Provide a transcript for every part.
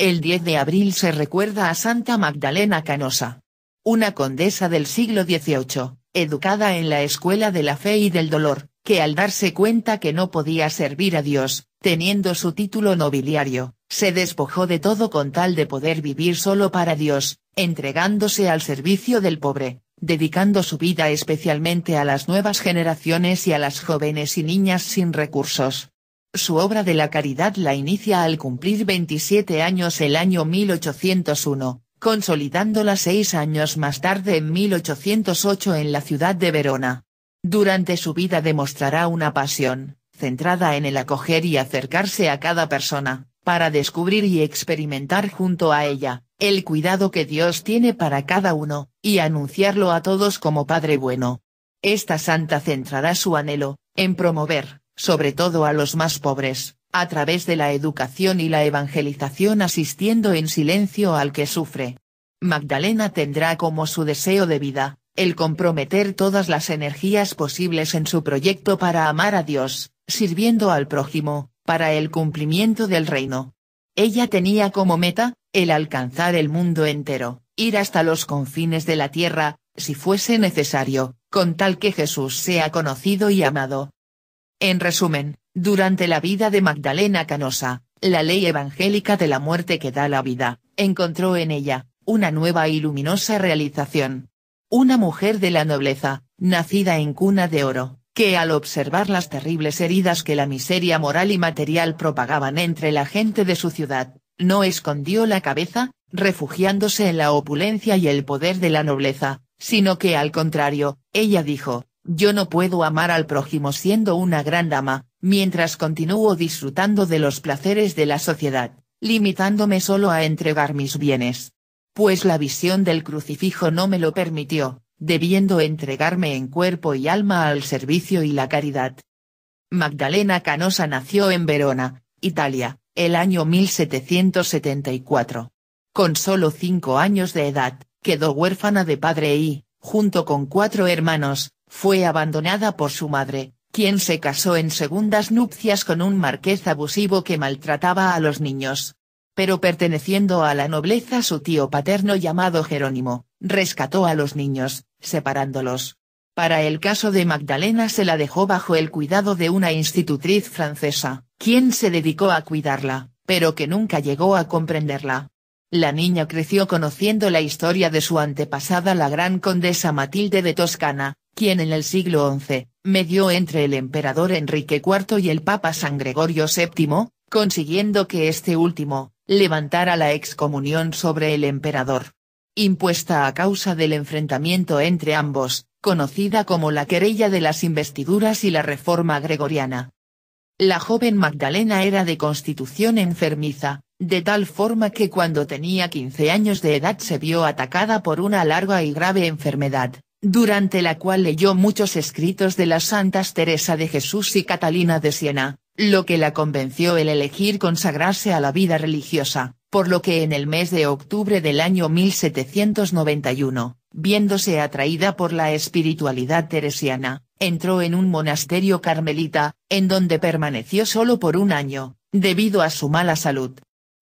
El 10 de abril se recuerda a Santa Magdalena Canosa. Una condesa del siglo XVIII, educada en la escuela de la fe y del dolor, que al darse cuenta que no podía servir a Dios, teniendo su título nobiliario, se despojó de todo con tal de poder vivir solo para Dios, entregándose al servicio del pobre, dedicando su vida especialmente a las nuevas generaciones y a las jóvenes y niñas sin recursos. Su obra de la caridad la inicia al cumplir 27 años el año 1801, consolidándola seis años más tarde en 1808 en la ciudad de Verona. Durante su vida demostrará una pasión, centrada en el acoger y acercarse a cada persona, para descubrir y experimentar junto a ella, el cuidado que Dios tiene para cada uno, y anunciarlo a todos como Padre bueno. Esta santa centrará su anhelo, en promover, sobre todo a los más pobres, a través de la educación y la evangelización asistiendo en silencio al que sufre. Magdalena tendrá como su deseo de vida, el comprometer todas las energías posibles en su proyecto para amar a Dios, sirviendo al prójimo, para el cumplimiento del reino. Ella tenía como meta, el alcanzar el mundo entero, ir hasta los confines de la tierra, si fuese necesario, con tal que Jesús sea conocido y amado. En resumen, durante la vida de Magdalena Canosa, la ley evangélica de la muerte que da la vida, encontró en ella, una nueva y luminosa realización. Una mujer de la nobleza, nacida en cuna de oro, que al observar las terribles heridas que la miseria moral y material propagaban entre la gente de su ciudad, no escondió la cabeza, refugiándose en la opulencia y el poder de la nobleza, sino que al contrario, ella dijo, yo no puedo amar al prójimo siendo una gran dama, mientras continúo disfrutando de los placeres de la sociedad, limitándome solo a entregar mis bienes. Pues la visión del crucifijo no me lo permitió, debiendo entregarme en cuerpo y alma al servicio y la caridad. Magdalena Canosa nació en Verona, Italia, el año 1774. Con solo cinco años de edad, quedó huérfana de padre y, junto con cuatro hermanos, fue abandonada por su madre, quien se casó en segundas nupcias con un marqués abusivo que maltrataba a los niños. Pero perteneciendo a la nobleza su tío paterno llamado Jerónimo, rescató a los niños, separándolos. Para el caso de Magdalena se la dejó bajo el cuidado de una institutriz francesa, quien se dedicó a cuidarla, pero que nunca llegó a comprenderla. La niña creció conociendo la historia de su antepasada la gran condesa Matilde de Toscana, quien en el siglo XI, medió entre el emperador Enrique IV y el Papa San Gregorio VII, consiguiendo que este último, levantara la excomunión sobre el emperador. Impuesta a causa del enfrentamiento entre ambos, conocida como la querella de las investiduras y la reforma gregoriana. La joven Magdalena era de constitución enfermiza, de tal forma que cuando tenía 15 años de edad se vio atacada por una larga y grave enfermedad, durante la cual leyó muchos escritos de las santas Teresa de Jesús y Catalina de Siena, lo que la convenció el elegir consagrarse a la vida religiosa, por lo que en el mes de octubre del año 1791, viéndose atraída por la espiritualidad teresiana, entró en un monasterio carmelita, en donde permaneció solo por un año, debido a su mala salud.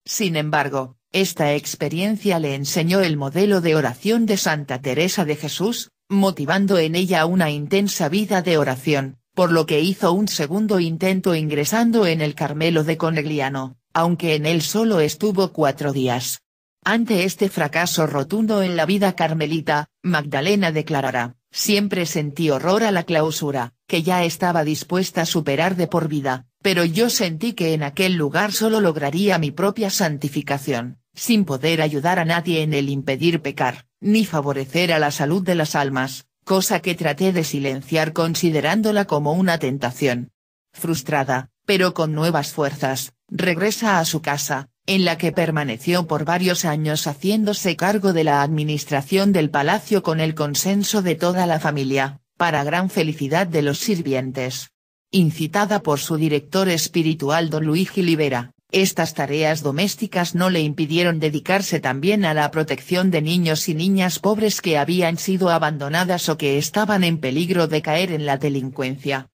Sin embargo, esta experiencia le enseñó el modelo de oración de Santa Teresa de Jesús, motivando en ella una intensa vida de oración, por lo que hizo un segundo intento ingresando en el Carmelo de Conegliano, aunque en él solo estuvo cuatro días. Ante este fracaso rotundo en la vida carmelita, Magdalena declarará, siempre sentí horror a la clausura, que ya estaba dispuesta a superar de por vida, pero yo sentí que en aquel lugar solo lograría mi propia santificación, sin poder ayudar a nadie en el impedir pecar ni favorecer a la salud de las almas, cosa que traté de silenciar considerándola como una tentación. Frustrada, pero con nuevas fuerzas, regresa a su casa, en la que permaneció por varios años haciéndose cargo de la administración del palacio con el consenso de toda la familia, para gran felicidad de los sirvientes. Incitada por su director espiritual don Luigi Libera, estas tareas domésticas no le impidieron dedicarse también a la protección de niños y niñas pobres que habían sido abandonadas o que estaban en peligro de caer en la delincuencia.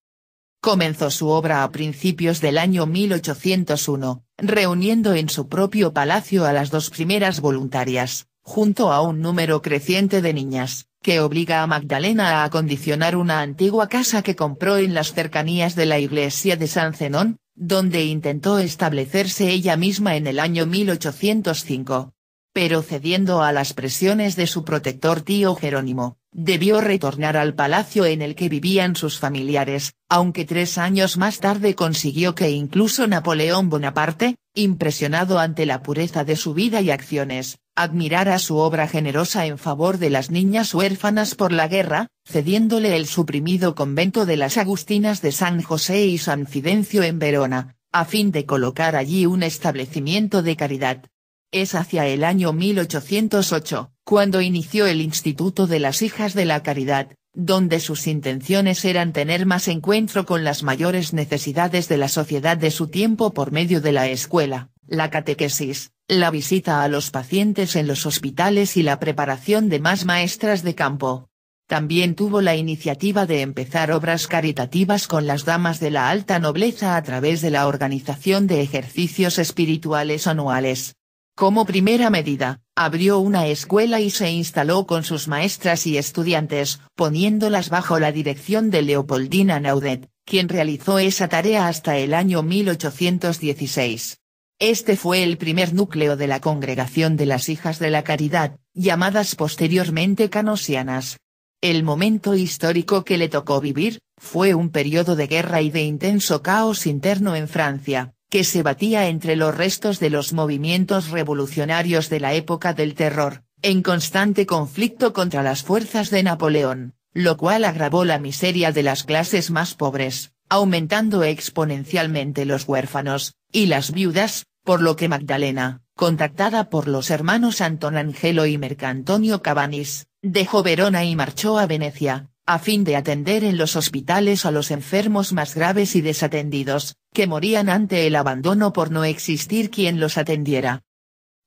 Comenzó su obra a principios del año 1801, reuniendo en su propio palacio a las dos primeras voluntarias, junto a un número creciente de niñas, que obliga a Magdalena a acondicionar una antigua casa que compró en las cercanías de la iglesia de San Zenón, donde intentó establecerse ella misma en el año 1805. Pero cediendo a las presiones de su protector tío Jerónimo, Debió retornar al palacio en el que vivían sus familiares, aunque tres años más tarde consiguió que incluso Napoleón Bonaparte, impresionado ante la pureza de su vida y acciones, admirara su obra generosa en favor de las niñas huérfanas por la guerra, cediéndole el suprimido convento de las Agustinas de San José y San Fidencio en Verona, a fin de colocar allí un establecimiento de caridad. Es hacia el año 1808, cuando inició el Instituto de las Hijas de la Caridad, donde sus intenciones eran tener más encuentro con las mayores necesidades de la sociedad de su tiempo por medio de la escuela, la catequesis, la visita a los pacientes en los hospitales y la preparación de más maestras de campo. También tuvo la iniciativa de empezar obras caritativas con las damas de la alta nobleza a través de la organización de ejercicios espirituales anuales, como primera medida, abrió una escuela y se instaló con sus maestras y estudiantes, poniéndolas bajo la dirección de Leopoldina Naudet, quien realizó esa tarea hasta el año 1816. Este fue el primer núcleo de la Congregación de las Hijas de la Caridad, llamadas posteriormente canosianas. El momento histórico que le tocó vivir, fue un periodo de guerra y de intenso caos interno en Francia, que se batía entre los restos de los movimientos revolucionarios de la época del terror, en constante conflicto contra las fuerzas de Napoleón, lo cual agravó la miseria de las clases más pobres, aumentando exponencialmente los huérfanos, y las viudas, por lo que Magdalena, contactada por los hermanos Antón Angelo y Mercantonio Cabanis, dejó Verona y marchó a Venecia, a fin de atender en los hospitales a los enfermos más graves y desatendidos, que morían ante el abandono por no existir quien los atendiera.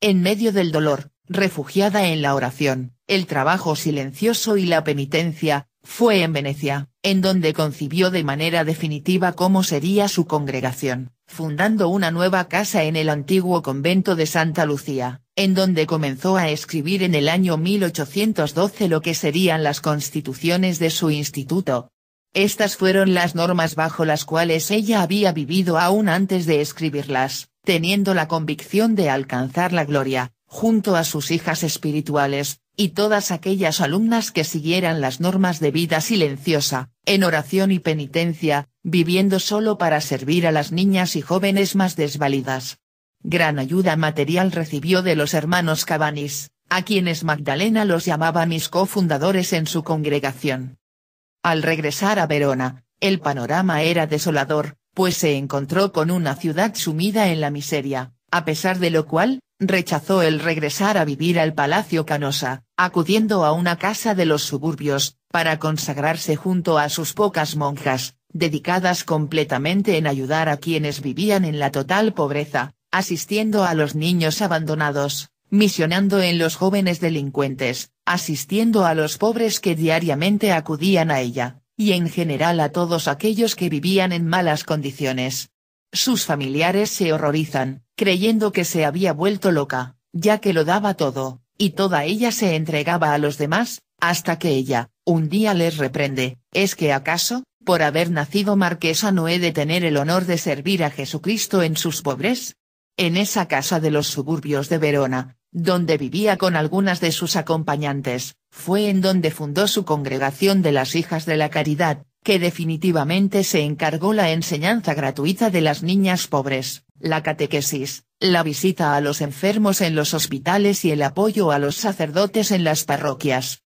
En medio del dolor, refugiada en la oración, el trabajo silencioso y la penitencia, fue en Venecia, en donde concibió de manera definitiva cómo sería su congregación fundando una nueva casa en el antiguo convento de Santa Lucía, en donde comenzó a escribir en el año 1812 lo que serían las constituciones de su instituto. Estas fueron las normas bajo las cuales ella había vivido aún antes de escribirlas, teniendo la convicción de alcanzar la gloria, junto a sus hijas espirituales, y todas aquellas alumnas que siguieran las normas de vida silenciosa, en oración y penitencia, viviendo solo para servir a las niñas y jóvenes más desvalidas. Gran ayuda material recibió de los hermanos Cabanis, a quienes Magdalena los llamaba mis cofundadores en su congregación. Al regresar a Verona, el panorama era desolador, pues se encontró con una ciudad sumida en la miseria, a pesar de lo cual, rechazó el regresar a vivir al Palacio Canosa, acudiendo a una casa de los suburbios, para consagrarse junto a sus pocas monjas, dedicadas completamente en ayudar a quienes vivían en la total pobreza, asistiendo a los niños abandonados, misionando en los jóvenes delincuentes, asistiendo a los pobres que diariamente acudían a ella, y en general a todos aquellos que vivían en malas condiciones. Sus familiares se horrorizan, creyendo que se había vuelto loca, ya que lo daba todo, y toda ella se entregaba a los demás, hasta que ella, un día les reprende, ¿es que acaso, por haber nacido marquesa no he de tener el honor de servir a Jesucristo en sus pobres? En esa casa de los suburbios de Verona, donde vivía con algunas de sus acompañantes, fue en donde fundó su congregación de las Hijas de la Caridad, que definitivamente se encargó la enseñanza gratuita de las niñas pobres, la catequesis, la visita a los enfermos en los hospitales y el apoyo a los sacerdotes en las parroquias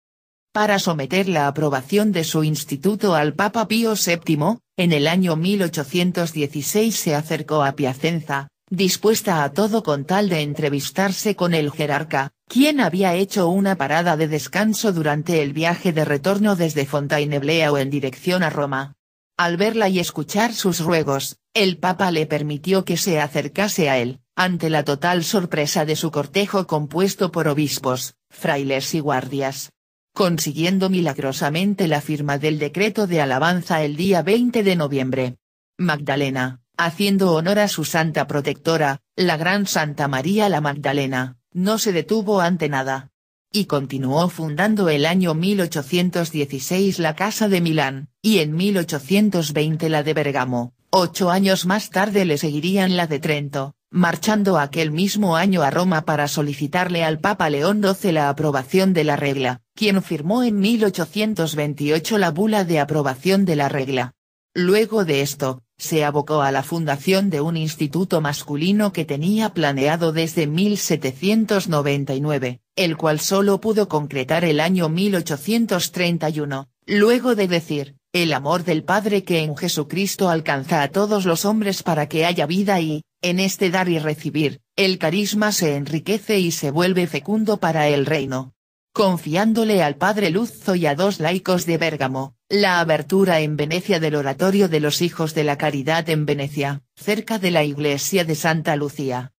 para someter la aprobación de su instituto al Papa Pío VII, en el año 1816 se acercó a Piacenza, dispuesta a todo con tal de entrevistarse con el jerarca, quien había hecho una parada de descanso durante el viaje de retorno desde Fontainebleau en dirección a Roma. Al verla y escuchar sus ruegos, el Papa le permitió que se acercase a él, ante la total sorpresa de su cortejo compuesto por obispos, frailes y guardias, consiguiendo milagrosamente la firma del decreto de alabanza el día 20 de noviembre. Magdalena, haciendo honor a su santa protectora, la gran Santa María la Magdalena, no se detuvo ante nada. Y continuó fundando el año 1816 la Casa de Milán, y en 1820 la de Bergamo, ocho años más tarde le seguirían la de Trento, marchando aquel mismo año a Roma para solicitarle al Papa León XII la aprobación de la regla, quien firmó en 1828 la bula de aprobación de la regla. Luego de esto, se abocó a la fundación de un instituto masculino que tenía planeado desde 1799, el cual solo pudo concretar el año 1831, luego de decir, el amor del Padre que en Jesucristo alcanza a todos los hombres para que haya vida y, en este dar y recibir, el carisma se enriquece y se vuelve fecundo para el reino. Confiándole al padre Luzzo y a dos laicos de Bérgamo, la abertura en Venecia del Oratorio de los Hijos de la Caridad en Venecia, cerca de la iglesia de Santa Lucía.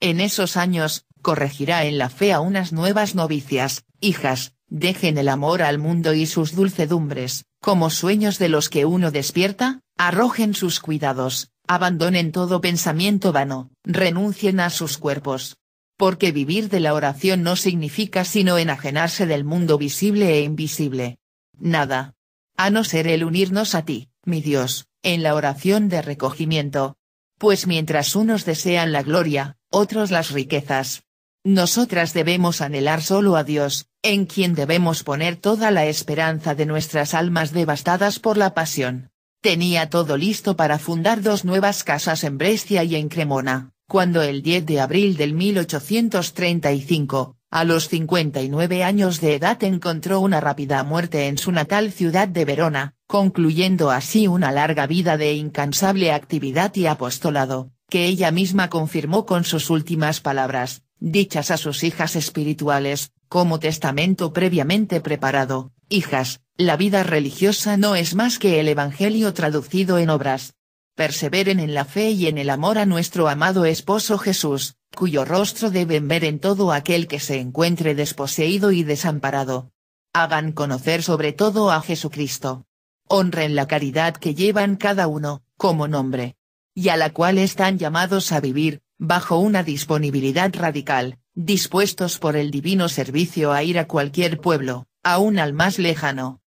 En esos años, corregirá en la fe a unas nuevas novicias, hijas, dejen el amor al mundo y sus dulcedumbres, como sueños de los que uno despierta, arrojen sus cuidados, Abandonen todo pensamiento vano, renuncien a sus cuerpos. Porque vivir de la oración no significa sino enajenarse del mundo visible e invisible. Nada. A no ser el unirnos a ti, mi Dios, en la oración de recogimiento. Pues mientras unos desean la gloria, otros las riquezas. Nosotras debemos anhelar solo a Dios, en quien debemos poner toda la esperanza de nuestras almas devastadas por la pasión. Tenía todo listo para fundar dos nuevas casas en Brescia y en Cremona, cuando el 10 de abril del 1835, a los 59 años de edad encontró una rápida muerte en su natal ciudad de Verona, concluyendo así una larga vida de incansable actividad y apostolado, que ella misma confirmó con sus últimas palabras, dichas a sus hijas espirituales, como testamento previamente preparado, Hijas, la vida religiosa no es más que el Evangelio traducido en obras. Perseveren en la fe y en el amor a nuestro amado esposo Jesús, cuyo rostro deben ver en todo aquel que se encuentre desposeído y desamparado. Hagan conocer sobre todo a Jesucristo. Honren la caridad que llevan cada uno, como nombre. Y a la cual están llamados a vivir, bajo una disponibilidad radical, dispuestos por el divino servicio a ir a cualquier pueblo, aún al más lejano.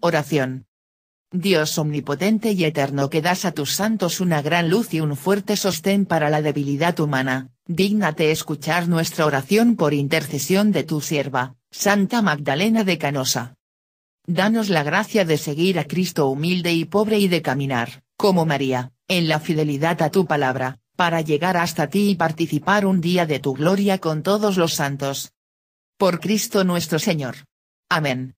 Oración. Dios omnipotente y eterno que das a tus santos una gran luz y un fuerte sostén para la debilidad humana, dígnate escuchar nuestra oración por intercesión de tu sierva, Santa Magdalena de Canosa. Danos la gracia de seguir a Cristo humilde y pobre y de caminar, como María, en la fidelidad a tu palabra, para llegar hasta ti y participar un día de tu gloria con todos los santos. Por Cristo nuestro Señor. Amén.